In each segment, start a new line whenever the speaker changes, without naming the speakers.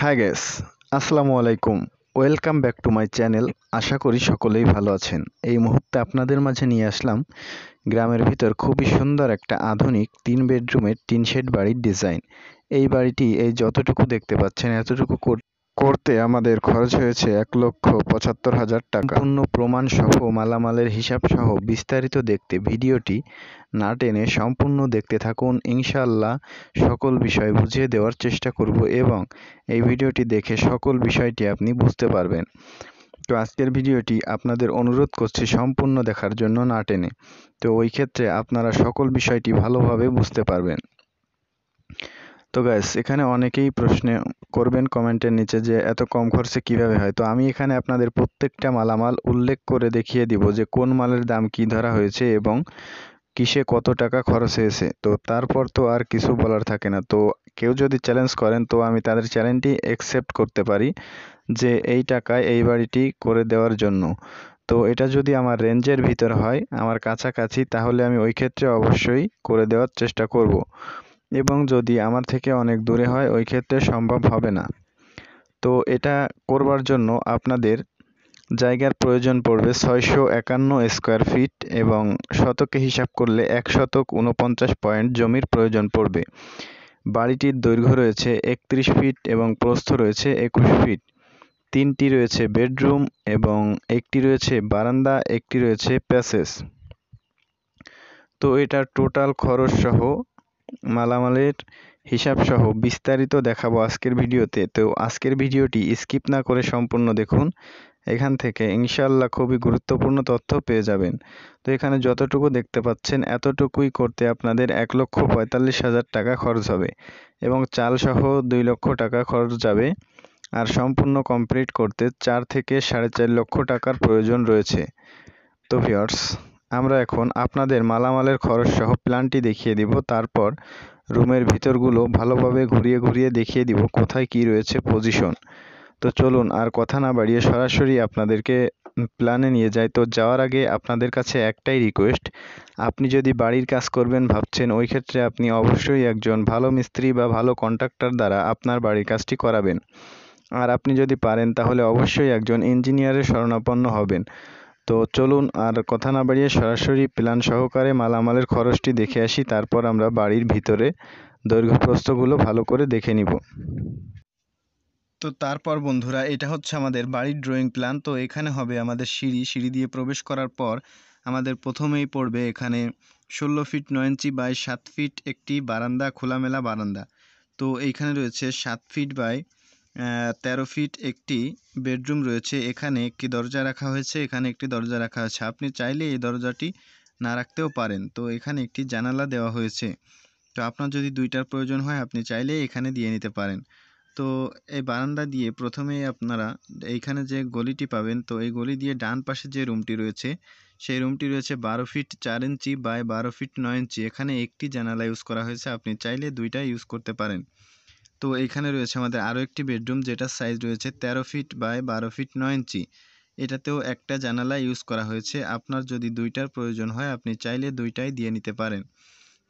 হ্যাঁ গ্যাস আসসালামু আলাইকুম welcome back to my channel আশা করি সকলেই ভালো আছেন এই মুহূর্তে আপনাদের মাঝে নিয়ে আসলাম গ্রামের ভিতর খুবই সুন্দর একটা আধুনিক তিন বেডরুমের টিনশেড বাড়ির ডিজাইন এই বাড়িটি এই যতটুকু দেখতে পাচ্ছেন এতটুকু করতে আমাদের খরচ হয়েছে এক লক্ষ পঁচাত্তর হাজার টাকা সম্পূর্ণ প্রমাণসহ মালামালের হিসাবসহ বিস্তারিত দেখতে ভিডিওটি না টেনে সম্পূর্ণ দেখতে থাকুন ইনশাল্লাহ সকল বিষয় বুঝিয়ে দেওয়ার চেষ্টা করব এবং এই ভিডিওটি দেখে সকল বিষয়টি আপনি বুঝতে পারবেন তো আজকের ভিডিওটি আপনাদের অনুরোধ করছি সম্পূর্ণ দেখার জন্য না টেনে তো ওই ক্ষেত্রে আপনারা সকল বিষয়টি ভালোভাবে বুঝতে পারবেন তো গ্যাস এখানে অনেকেই প্রশ্ন করবেন কমেন্টের নিচে যে এত কম খরচে কিভাবে হয় তো আমি এখানে আপনাদের প্রত্যেকটা মালামাল উল্লেখ করে দেখিয়ে দিব যে কোন মালের দাম কি ধরা হয়েছে এবং কিসে কত টাকা খরচ হয়েছে তো তারপর তো আর কিছু বলার থাকে না তো কেউ যদি চ্যালেঞ্জ করেন তো আমি তাদের চ্যালেঞ্জটি অ্যাকসেপ্ট করতে পারি যে এই টাকায় এই বাড়িটি করে দেওয়ার জন্য তো এটা যদি আমার রেঞ্জের ভিতর হয় আমার কাছাকাছি তাহলে আমি ওই ক্ষেত্রে অবশ্যই করে দেওয়ার চেষ্টা করব এবং যদি আমার থেকে অনেক দূরে হয় ওই ক্ষেত্রে সম্ভব হবে না তো এটা করবার জন্য আপনাদের জায়গার প্রয়োজন পড়বে ছয়শো একান্ন স্কোয়ার ফিট এবং শতকে হিসাব করলে এক শতক উনপঞ্চাশ পয়েন্ট জমির প্রয়োজন পড়বে বাড়িটির দৈর্ঘ্য রয়েছে একত্রিশ ফিট এবং প্রস্থ রয়েছে একুশ ফিট তিনটি রয়েছে বেডরুম এবং একটি রয়েছে বারান্দা একটি রয়েছে প্যাসেজ তো এটার টোটাল খরচসহ মালামালের হিসাবসহ বিস্তারিত দেখাবো আজকের ভিডিওতে তো আজকের ভিডিওটি স্কিপ না করে সম্পূর্ণ দেখুন এখান থেকে ইনশাল্লাহ খুবই গুরুত্বপূর্ণ তথ্য পেয়ে যাবেন তো এখানে যতটুকু দেখতে পাচ্ছেন এতটুকুই করতে আপনাদের এক লক্ষ পঁয়তাল্লিশ হাজার টাকা খরচ হবে এবং চালসহ দুই লক্ষ টাকা খরচ যাবে আর সম্পূর্ণ কমপ্লিট করতে চার থেকে সাড়ে চার লক্ষ টাকার প্রয়োজন রয়েছে তো ভিওর্স আমরা এখন আপনাদের মালামালের খরচ সহ প্ল্যানটি দেখিয়ে দিব তারপর রুমের ভিতরগুলো ভালোভাবে ঘুরিয়ে ঘুরিয়ে দেখিয়ে দিব কোথায় কি রয়েছে পজিশন তো চলুন আর কথা না বাড়িয়ে সরাসরি আপনাদেরকে প্ল্যানে নিয়ে যাই তো যাওয়ার আগে আপনাদের কাছে একটাই রিকোয়েস্ট আপনি যদি বাড়ির কাজ করবেন ভাবছেন ওই ক্ষেত্রে আপনি অবশ্যই একজন ভালো মিস্ত্রি বা ভালো কন্ট্রাক্টর দ্বারা আপনার বাড়ির কাজটি করাবেন আর আপনি যদি পারেন তাহলে অবশ্যই একজন ইঞ্জিনিয়ারের শরণাপন্ন হবেন তো চলুন আর কথা না বাড়িয়ে সরাসরি প্ল্যান সহকারে মালামালের খরচটি দেখে আসি তারপর আমরা বাড়ির ভিতরে দৈর্ঘ্যপ্রস্থগুলো ভালো করে দেখে নিব তো তারপর বন্ধুরা এটা হচ্ছে আমাদের বাড়ির ড্রয়িং প্ল্যান তো এখানে হবে আমাদের সিঁড়ি সিঁড়ি দিয়ে প্রবেশ করার পর আমাদের প্রথমেই পড়বে এখানে ষোলো ফিট নয় ইঞ্চি বাই সাত ফিট একটি বারান্দা খোলামেলা বারান্দা তো এইখানে রয়েছে সাত ফিট বাই তেরো ফিট একটি বেডরুম রয়েছে এখানে একটি দরজা রাখা হয়েছে এখানে একটি দরজা রাখা আছে আপনি চাইলে এই দরজাটি না রাখতেও পারেন তো এখানে একটি জানালা দেওয়া হয়েছে তো আপনার যদি দুইটার প্রয়োজন হয় আপনি চাইলে এখানে দিয়ে নিতে পারেন তো এই বারান্দা দিয়ে প্রথমেই আপনারা এইখানে যে গলিটি পাবেন তো এই গলি দিয়ে ডান পাশে যে রুমটি রয়েছে সেই রুমটি রয়েছে বারো ফিট চার ইঞ্চি বাই বারো ফিট নয় ইঞ্চি এখানে একটি জানালা ইউজ করা হয়েছে আপনি চাইলে দুইটা ইউজ করতে পারেন তো এইখানে রয়েছে আমাদের আরও একটি বেডরুম যেটা সাইজ রয়েছে তেরো ফিট বাই বারো ফিট নয় ইঞ্চি এটাতেও একটা জানালা ইউজ করা হয়েছে আপনার যদি দুইটার প্রয়োজন হয় আপনি চাইলে দুইটাই দিয়ে নিতে পারেন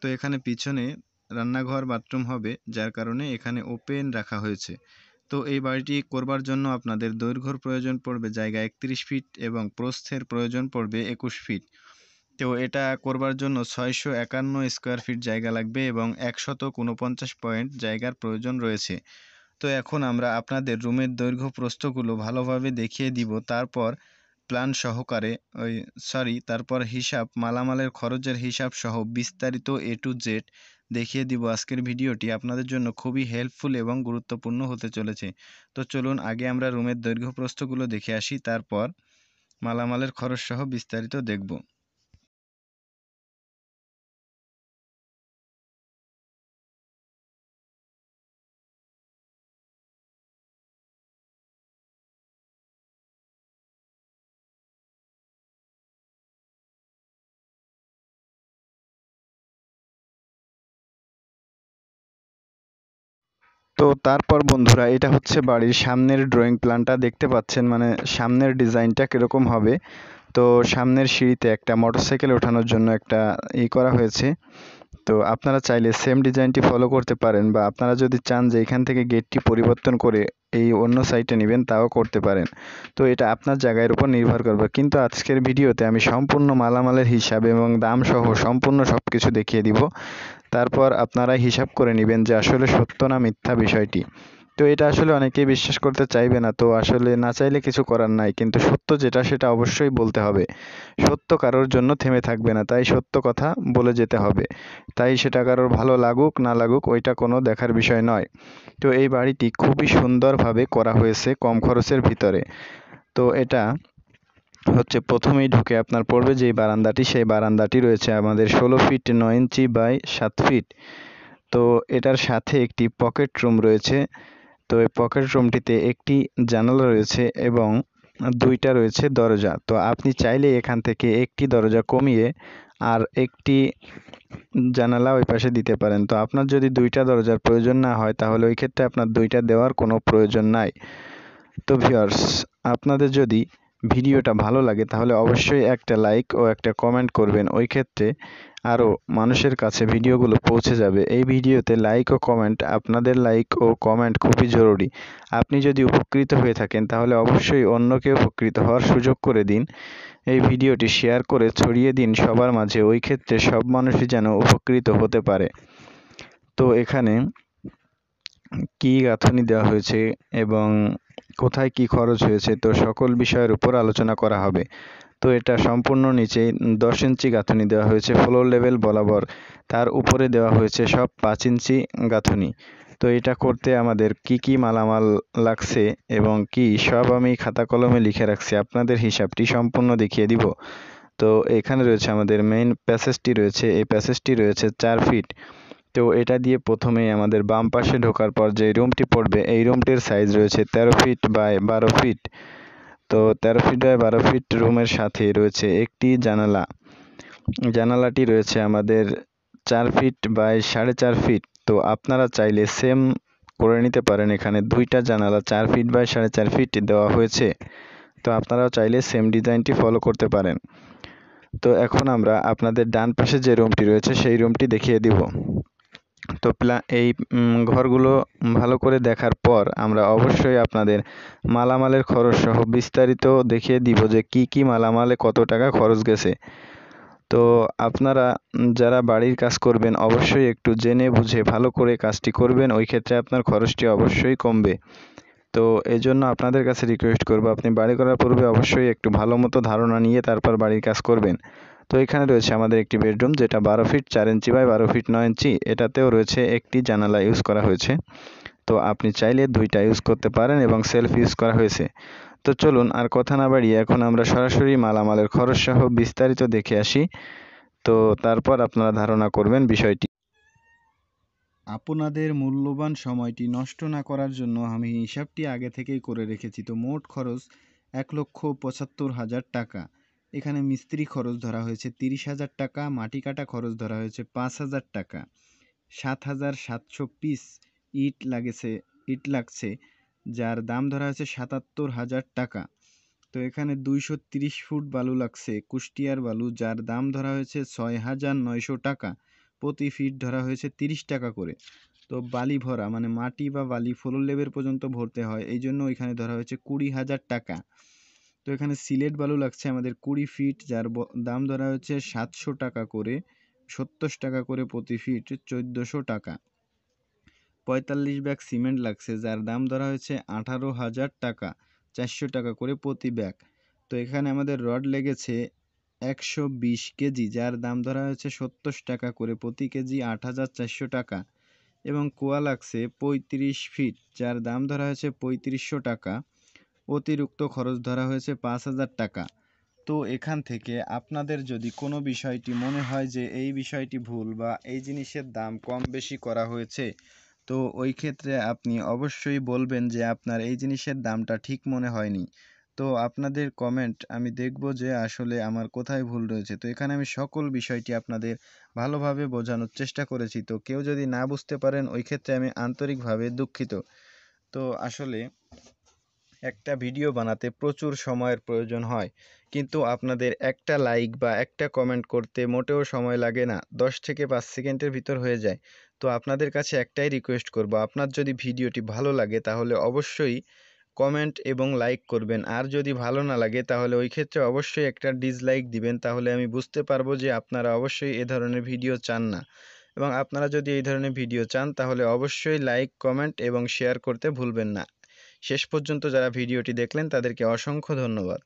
তো এখানে পিছনে রান্নাঘর বাথরুম হবে যার কারণে এখানে ওপেন রাখা হয়েছে তো এই বাড়িটি করবার জন্য আপনাদের দৈর্ঘ্যর প্রয়োজন পড়বে জায়গা একত্রিশ ফিট এবং প্রস্থের প্রয়োজন পড়বে একুশ ফিট তো এটা করবার জন্য ছয়শো একান্ন স্কোয়ার ফিট জায়গা লাগবে এবং একশত উনপঞ্চাশ পয়েন্ট জায়গার প্রয়োজন রয়েছে তো এখন আমরা আপনাদের রুমের দৈর্ঘ্য প্রস্তগুলো ভালোভাবে দেখিয়ে দিব তারপর প্ল্যান সহকারে ওই সরি তারপর হিসাব মালামালের খরচের হিসাব সহ বিস্তারিত এ টু জেড দেখিয়ে দিব আজকের ভিডিওটি আপনাদের জন্য খুবই হেল্পফুল এবং গুরুত্বপূর্ণ হতে চলেছে তো চলুন আগে আমরা রুমের দৈর্ঘ্য প্রস্তগুলো দেখে আসি তারপর মালামালের খরচ সহ বিস্তারিত দেখব তো তারপর বন্ধুরা এটা হচ্ছে বাড়ির সামনের ড্রয়িং প্ল্যানটা দেখতে পাচ্ছেন মানে সামনের ডিজাইনটা কীরকম হবে তো সামনের সিঁড়িতে একটা মোটরসাইকেল ওঠানোর জন্য একটা ই করা হয়েছে তো আপনারা চাইলে সেম ডিজাইনটি ফলো করতে পারেন বা আপনারা যদি চান যে এখান থেকে গেটটি পরিবর্তন করে এই অন্য সাইটে নেবেন তাও করতে পারেন তো এটা আপনার জায়গার উপর নির্ভর করবে কিন্তু আজকের ভিডিওতে আমি সম্পূর্ণ মালামালের হিসাব এবং দাম সহ সম্পূর্ণ সব কিছু দেখিয়ে দিব তারপর আপনারা হিসাব করে নেবেন যে আসলে সত্য না মিথ্যা বিষয়টি তো এটা আসলে অনেকেই বিশ্বাস করতে চাইবে না তো আসলে না চাইলে কিছু করার নাই কিন্তু সত্য যেটা সেটা অবশ্যই বলতে হবে সত্য কারোর জন্য থেমে থাকবে না তাই সত্য কথা বলে যেতে হবে তাই সেটা কারোর ভালো লাগুক না লাগুক ওইটা কোনো দেখার বিষয় নয় তো এই বাড়িটি খুবই সুন্দরভাবে করা হয়েছে কম খরচের ভিতরে তো এটা হচ্ছে প্রথমেই ঢুকে আপনার পড়বে যেই বারান্দাটি সেই বারান্দাটি রয়েছে আমাদের ষোলো ফিট নয় ইঞ্চি বাই সাত ফিট তো এটার সাথে একটি পকেট রুম রয়েছে তো এই পকেট রুমটিতে একটি জানালা রয়েছে এবং দুইটা রয়েছে দরজা তো আপনি চাইলে এখান থেকে একটি দরজা কমিয়ে আর একটি জানালা ওই পাশে দিতে পারেন তো আপনার যদি দুইটা দরজার প্রয়োজন না হয় তাহলে ওই ক্ষেত্রে আপনার দুইটা দেওয়ার কোনো প্রয়োজন নাই তো ভিওর্স আপনাদের যদি ভিডিওটা ভালো লাগে তাহলে অবশ্যই একটা লাইক ও একটা কমেন্ট করবেন ওই ক্ষেত্রে আরও মানুষের কাছে ভিডিওগুলো পৌঁছে যাবে এই ভিডিওতে লাইক ও কমেন্ট আপনাদের লাইক ও কমেন্ট খুবই জরুরি আপনি যদি উপকৃত হয়ে থাকেন তাহলে অবশ্যই অন্যকে উপকৃত হওয়ার সুযোগ করে দিন এই ভিডিওটি শেয়ার করে ছড়িয়ে দিন সবার মাঝে ওই ক্ষেত্রে সব মানুষই যেন উপকৃত হতে পারে তো এখানে কি গাঁথনি দেওয়া হয়েছে এবং কোথায় কি খরচ হয়েছে তো সকল বিষয়ের উপর আলোচনা করা হবে তো এটা সম্পূর্ণ নিচে দশ ইঞ্চি গাঁথনি দেওয়া হয়েছে ফ্লোর লেভেল বরাবর তার উপরে দেওয়া হয়েছে সব পাঁচ ইঞ্চি গাঁথনি তো এটা করতে আমাদের কি কি মালামাল লাগছে এবং কি সব আমি খাতা কলমে লিখে রাখছি আপনাদের হিসাবটি সম্পূর্ণ দেখিয়ে দিব তো এখানে রয়েছে আমাদের মেইন প্যাসেজটি রয়েছে এই প্যাসেজটি রয়েছে চার ফিট তো এটা দিয়ে প্রথমেই আমাদের বাম পাশে ঢোকার পর যে রুমটি পড়বে এই রুমটির সাইজ রয়েছে তেরো ফিট বাই বারো ফিট তো তেরো ফিট বাই বারো ফিট রুমের সাথে রয়েছে একটি জানালা জানালাটি রয়েছে আমাদের চার ফিট বাই সাড়ে চার ফিট তো আপনারা চাইলে সেম করে নিতে পারেন এখানে দুইটা জানালা চার ফিট বাই সাড়ে চার ফিট দেওয়া হয়েছে তো আপনারাও চাইলে সেম ডিজাইনটি ফলো করতে পারেন তো এখন আমরা আপনাদের ডান পাশে যে রুমটি রয়েছে সেই রুমটি দেখিয়ে দিব তো প্লা এই ঘরগুলো ভালো করে দেখার পর আমরা অবশ্যই আপনাদের মালামালের খরচ সহ বিস্তারিত দেখিয়ে দিব যে কি কি মালামালে কত টাকা খরচ গেছে তো আপনারা যারা বাড়ির কাজ করবেন অবশ্যই একটু জেনে বুঝে ভালো করে কাজটি করবেন ওই ক্ষেত্রে আপনার খরচটি অবশ্যই কমবে তো এই জন্য আপনাদের কাছে রিকোয়েস্ট করব আপনি বাড়ি করার পূর্বে অবশ্যই একটু ভালো মতো ধারণা নিয়ে তারপর বাড়ির কাজ করবেন তো এখানে রয়েছে আমাদের একটি বেডরুম যেটা বারো ফিট চার ইঞ্চি বাই বারো ফিট নয় ইঞ্চি এটাতেও রয়েছে একটি জানালা ইউজ করা হয়েছে তো আপনি চাইলে দুইটা ইউজ করতে পারেন এবং সেলফ ইউজ করা হয়েছে তো চলুন আর কথা না বাড়িয়ে এখন আমরা সরাসরি মালামালের খরচ সহ বিস্তারিত দেখে আসি তো তারপর আপনারা ধারণা করবেন বিষয়টি আপনাদের মূল্যবান সময়টি নষ্ট না করার জন্য আমি হিসাবটি আগে থেকেই করে রেখেছি তো মোট খরচ এক লক্ষ পঁচাত্তর হাজার টাকা এখানে মিস্ত্রি খরচ ধরা হয়েছে তিরিশ হাজার টাকা মাটি কাটা খরচ ধরা হয়েছে পাঁচ হাজার টাকা সাত হাজার সাতশো পিস ইট লাগেছে ইট লাগছে যার দাম ধরা হয়েছে সাতাত্তর হাজার টাকা তো এখানে দুইশো তিরিশ ফুট বালু লাগছে কুষ্টিয়ার বালু যার দাম ধরা হয়েছে ছয় হাজার নয়শো টাকা প্রতি ফিট ধরা হয়েছে তিরিশ টাকা করে তো বালি ভরা মানে মাটি বা বালি ফ্লোর লেবেল পর্যন্ত ভরতে হয় এই জন্য এখানে ধরা হয়েছে কুড়ি হাজার টাকা তো এখানে সিলেট বালু লাগছে আমাদের কুড়ি ফিট যার দাম ধরা হচ্ছে সাতশো টাকা করে সত্তর টাকা করে প্রতি ফিট চোদ্দোশো টাকা পঁয়তাল্লিশ ব্যাগ সিমেন্ট লাগছে যার দাম ধরা হয়েছে আঠারো হাজার টাকা চারশো টাকা করে প্রতি ব্যাগ তো এখানে আমাদের রড লেগেছে একশো বিশ কেজি যার দাম ধরা হয়েছে সত্তর টাকা করে প্রতি কেজি আট হাজার চারশো টাকা এবং কোয়া লাগছে পঁয়ত্রিশ ফিট যার দাম ধরা হয়েছে পঁয়ত্রিশশো টাকা অতিরিক্ত খরচ ধরা হয়েছে পাঁচ হাজার টাকা তো এখান থেকে আপনাদের যদি কোনো বিষয়টি মনে হয় যে এই বিষয়টি ভুল বা এই জিনিসের দাম কম বেশি করা হয়েছে তো ওই ক্ষেত্রে আপনি অবশ্যই বলবেন যে আপনার এই জিনিসের দামটা ঠিক মনে হয়নি তো আপনাদের কমেন্ট আমি দেখব যে আসলে আমার কোথায় ভুল রয়েছে তো এখানে আমি সকল বিষয়টি আপনাদের ভালোভাবে বোঝানোর চেষ্টা করেছি তো কেউ যদি না বুঝতে পারেন ওই ক্ষেত্রে আমি আন্তরিকভাবে দুঃখিত তো আসলে একটা ভিডিও বানাতে প্রচুর সময়ের প্রয়োজন হয় কিন্তু আপনাদের একটা লাইক বা একটা কমেন্ট করতে মোটেও সময় লাগে না 10 থেকে পাঁচ সেকেন্ডের ভিতর হয়ে যায় তো আপনাদের কাছে একটাই রিকোয়েস্ট করব আপনার যদি ভিডিওটি ভালো লাগে তাহলে অবশ্যই কমেন্ট এবং লাইক করবেন আর যদি ভালো না লাগে তাহলে ওই ক্ষেত্রে অবশ্যই একটা ডিসলাইক দিবেন তাহলে আমি বুঝতে পারবো যে আপনারা অবশ্যই এ ধরনের ভিডিও চান না এবং আপনারা যদি এই ধরনের ভিডিও চান তাহলে অবশ্যই লাইক কমেন্ট এবং শেয়ার করতে ভুলবেন না শেষ পর্যন্ত যারা ভিডিওটি দেখলেন তাদেরকে অসংখ্য ধন্যবাদ